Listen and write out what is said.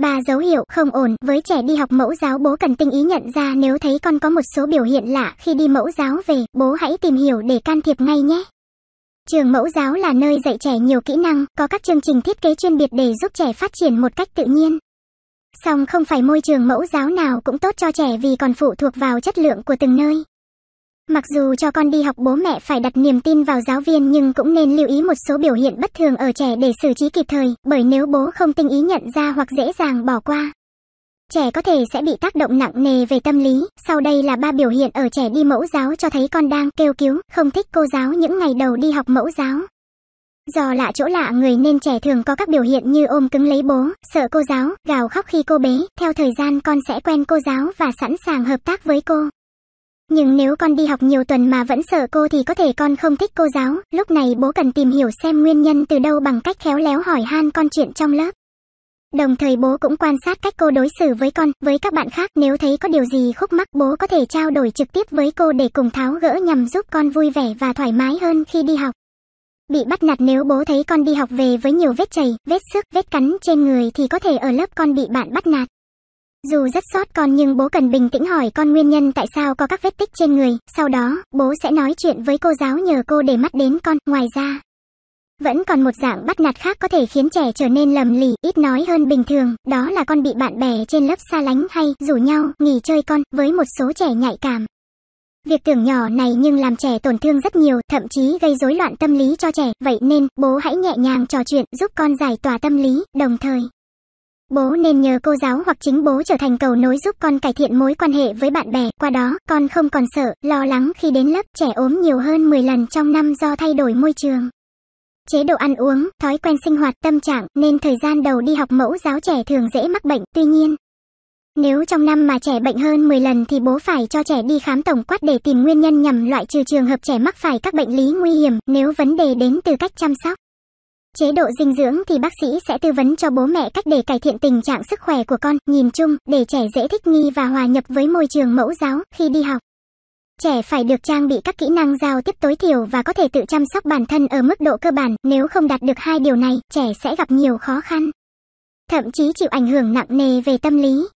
Bà dấu hiệu không ổn với trẻ đi học mẫu giáo bố cần tinh ý nhận ra nếu thấy con có một số biểu hiện lạ khi đi mẫu giáo về, bố hãy tìm hiểu để can thiệp ngay nhé. Trường mẫu giáo là nơi dạy trẻ nhiều kỹ năng, có các chương trình thiết kế chuyên biệt để giúp trẻ phát triển một cách tự nhiên. Song không phải môi trường mẫu giáo nào cũng tốt cho trẻ vì còn phụ thuộc vào chất lượng của từng nơi. Mặc dù cho con đi học bố mẹ phải đặt niềm tin vào giáo viên nhưng cũng nên lưu ý một số biểu hiện bất thường ở trẻ để xử trí kịp thời, bởi nếu bố không tinh ý nhận ra hoặc dễ dàng bỏ qua. Trẻ có thể sẽ bị tác động nặng nề về tâm lý, sau đây là ba biểu hiện ở trẻ đi mẫu giáo cho thấy con đang kêu cứu, không thích cô giáo những ngày đầu đi học mẫu giáo. Do lạ chỗ lạ người nên trẻ thường có các biểu hiện như ôm cứng lấy bố, sợ cô giáo, gào khóc khi cô bế, theo thời gian con sẽ quen cô giáo và sẵn sàng hợp tác với cô. Nhưng nếu con đi học nhiều tuần mà vẫn sợ cô thì có thể con không thích cô giáo. Lúc này bố cần tìm hiểu xem nguyên nhân từ đâu bằng cách khéo léo hỏi han con chuyện trong lớp. Đồng thời bố cũng quan sát cách cô đối xử với con, với các bạn khác. Nếu thấy có điều gì khúc mắc bố có thể trao đổi trực tiếp với cô để cùng tháo gỡ nhằm giúp con vui vẻ và thoải mái hơn khi đi học. Bị bắt nạt nếu bố thấy con đi học về với nhiều vết chảy, vết sức, vết cắn trên người thì có thể ở lớp con bị bạn bắt nạt. Dù rất sót con nhưng bố cần bình tĩnh hỏi con nguyên nhân tại sao có các vết tích trên người, sau đó, bố sẽ nói chuyện với cô giáo nhờ cô để mắt đến con, ngoài ra. Vẫn còn một dạng bắt nạt khác có thể khiến trẻ trở nên lầm lì, ít nói hơn bình thường, đó là con bị bạn bè trên lớp xa lánh hay rủ nhau, nghỉ chơi con, với một số trẻ nhạy cảm. Việc tưởng nhỏ này nhưng làm trẻ tổn thương rất nhiều, thậm chí gây rối loạn tâm lý cho trẻ, vậy nên bố hãy nhẹ nhàng trò chuyện, giúp con giải tỏa tâm lý, đồng thời Bố nên nhờ cô giáo hoặc chính bố trở thành cầu nối giúp con cải thiện mối quan hệ với bạn bè, qua đó con không còn sợ, lo lắng khi đến lớp trẻ ốm nhiều hơn 10 lần trong năm do thay đổi môi trường. Chế độ ăn uống, thói quen sinh hoạt, tâm trạng nên thời gian đầu đi học mẫu giáo trẻ thường dễ mắc bệnh, tuy nhiên, nếu trong năm mà trẻ bệnh hơn 10 lần thì bố phải cho trẻ đi khám tổng quát để tìm nguyên nhân nhằm loại trừ trường hợp trẻ mắc phải các bệnh lý nguy hiểm nếu vấn đề đến từ cách chăm sóc chế độ dinh dưỡng thì bác sĩ sẽ tư vấn cho bố mẹ cách để cải thiện tình trạng sức khỏe của con, nhìn chung, để trẻ dễ thích nghi và hòa nhập với môi trường mẫu giáo khi đi học. Trẻ phải được trang bị các kỹ năng giao tiếp tối thiểu và có thể tự chăm sóc bản thân ở mức độ cơ bản, nếu không đạt được hai điều này, trẻ sẽ gặp nhiều khó khăn. Thậm chí chịu ảnh hưởng nặng nề về tâm lý,